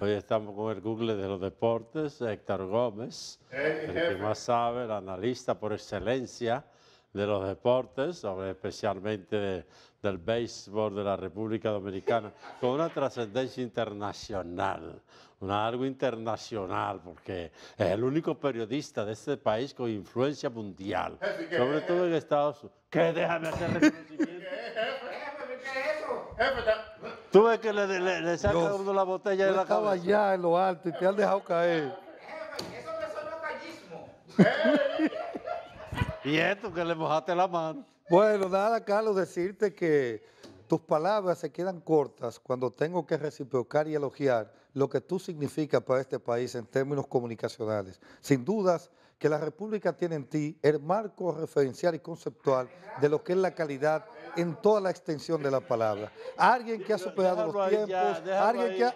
Hoy estamos con el Google de los deportes, Héctor Gómez, el que más sabe, el analista por excelencia de los deportes, especialmente del béisbol de la República Dominicana, con una trascendencia internacional, una algo internacional, porque es el único periodista de este país con influencia mundial, sobre todo en Estados Unidos. ¿Qué? Déjame hacer reconocimiento. Tú ves que le, le, uno la botella de la estaba en lo alto y te han dejado caer. Eso no callismo. y esto que le mojaste la mano. Bueno, nada, Carlos, decirte que tus palabras se quedan cortas cuando tengo que reciprocar y elogiar lo que tú significas para este país en términos comunicacionales. Sin dudas, que la República tiene en ti el marco referencial y conceptual de lo que es la calidad en toda la extensión de la palabra. Alguien que ha superado los tiempos, ya, alguien que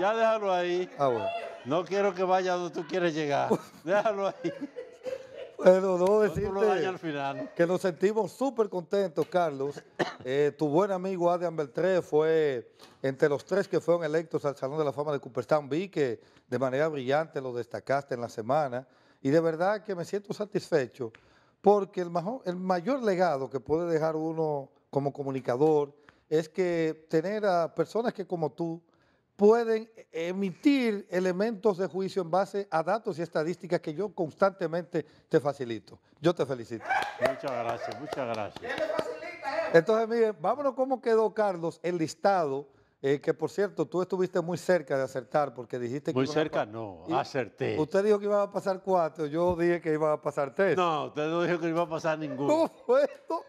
Ya déjalo ahí. Ah, no quiero que vaya donde tú quieres llegar. déjalo ahí. Bueno, no decirte que nos sentimos súper contentos, Carlos. Eh, tu buen amigo Adrian Beltré fue entre los tres que fueron electos al Salón de la Fama de Cooperstown. Vi que de manera brillante lo destacaste en la semana. Y de verdad que me siento satisfecho porque el, el mayor legado que puede dejar uno como comunicador es que tener a personas que como tú pueden emitir elementos de juicio en base a datos y estadísticas que yo constantemente te facilito. Yo te felicito. Muchas gracias, muchas gracias. Eh. Entonces, miren, vámonos cómo quedó, Carlos, el listado eh, que por cierto, tú estuviste muy cerca de acertar porque dijiste muy que... Muy cerca, no, acerté. Usted dijo que iba a pasar cuatro, yo dije que iba a pasar tres. No, usted no dijo que iba a pasar ninguno. No, esto...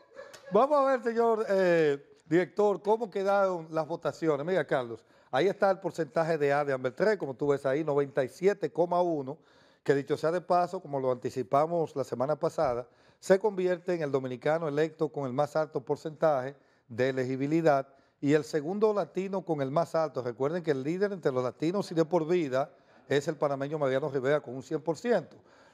Vamos a ver, señor eh, director, cómo quedaron las votaciones. Mira, Carlos, ahí está el porcentaje de A de Amber 3, como tú ves ahí, 97,1, que dicho sea de paso, como lo anticipamos la semana pasada, se convierte en el dominicano electo con el más alto porcentaje de elegibilidad y el segundo latino con el más alto. Recuerden que el líder entre los latinos y de por vida es el panameño Mariano Rivera con un 100%.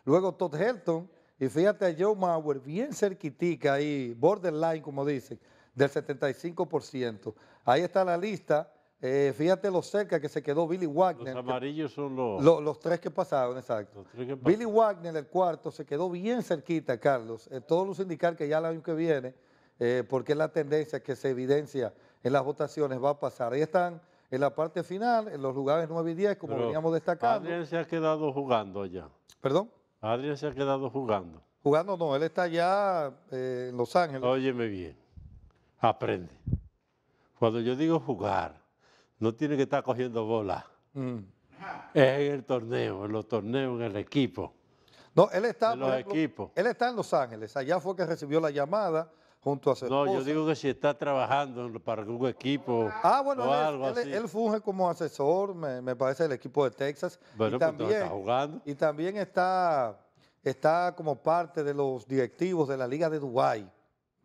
Luego Todd Helton y fíjate a Joe Mauer bien cerquitica ahí, borderline como dicen, del 75%. Ahí está la lista. Eh, fíjate lo cerca que se quedó Billy Wagner. Los amarillos son los... los tres que pasaron, exacto. Billy Wagner, el cuarto, se quedó bien cerquita, Carlos. Eh, Todos los indicar que ya el año que viene, eh, porque es la tendencia que se evidencia en las votaciones va a pasar. Ahí están en la parte final, en los lugares 9 y 10, como veníamos destacando. Adrián se ha quedado jugando allá. ¿Perdón? Adrián se ha quedado jugando. Jugando no, él está allá eh, en Los Ángeles. Óyeme bien, aprende. Cuando yo digo jugar, no tiene que estar cogiendo bola. Mm. Es en el torneo, en los torneos, en el equipo. No, él está, en los él está en Los Ángeles. Allá fue que recibió la llamada junto a No, yo digo que si está trabajando para algún equipo. Ah, bueno, o él, él, funge como asesor, me, parece, del equipo de Texas. Bueno, y pues, también, está jugando. Y también está, como parte de los directivos de la Liga de Dubái.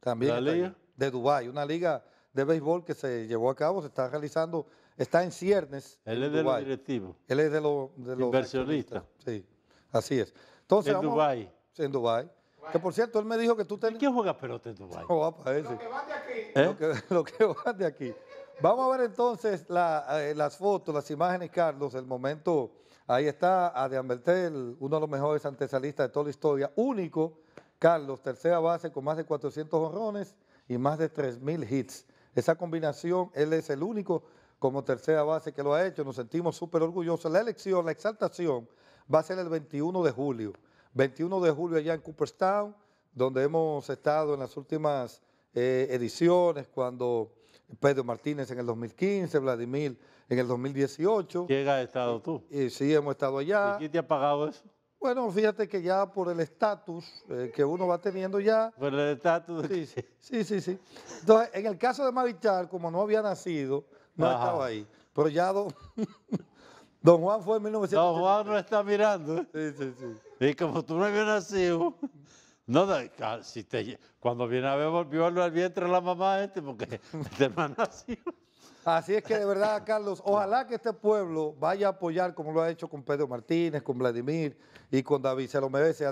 También ¿La Liga? De Dubái, una liga de béisbol que se llevó a cabo, se está realizando, está en ciernes. Él es de los directivos. Él es de, de los... Inversionista. Sí, así es. Entonces, en Dubái. En Dubái. Que por cierto, él me dijo que tú tenías. ¿Quién juega pelota en Dubái? No, Lo que van de aquí. ¿Eh? Lo, que, lo de aquí. Vamos a ver entonces eh, las fotos, las imágenes, Carlos, el momento. Ahí está Adrián Bertel, uno de los mejores antesalistas de toda la historia. Único, Carlos, tercera base con más de 400 honrones y más de 3.000 hits. Esa combinación, él es el único como tercera base que lo ha hecho. Nos sentimos súper orgullosos. La elección, la exaltación, va a ser el 21 de julio. 21 de julio allá en Cooperstown, donde hemos estado en las últimas eh, ediciones, cuando Pedro Martínez en el 2015, Vladimir en el 2018. ¿Quién ha estado tú? Y, sí, hemos estado allá. ¿Y quién te ha pagado eso? Bueno, fíjate que ya por el estatus eh, que uno va teniendo ya... Por el estatus. Sí, sí, sí, sí. Entonces, en el caso de Marichal, como no había nacido, no estaba ahí. Pero ya... Don Juan fue en 1970. Don Juan no está mirando. Sí, sí, sí. Y como tú no habías nacido, no, ah, cuando viene a ver, volvió al vientre la mamá este, porque te este no nacido. Así es que de verdad, Carlos, ojalá que este pueblo vaya a apoyar como lo ha hecho con Pedro Martínez, con Vladimir y con David. Se lo merece,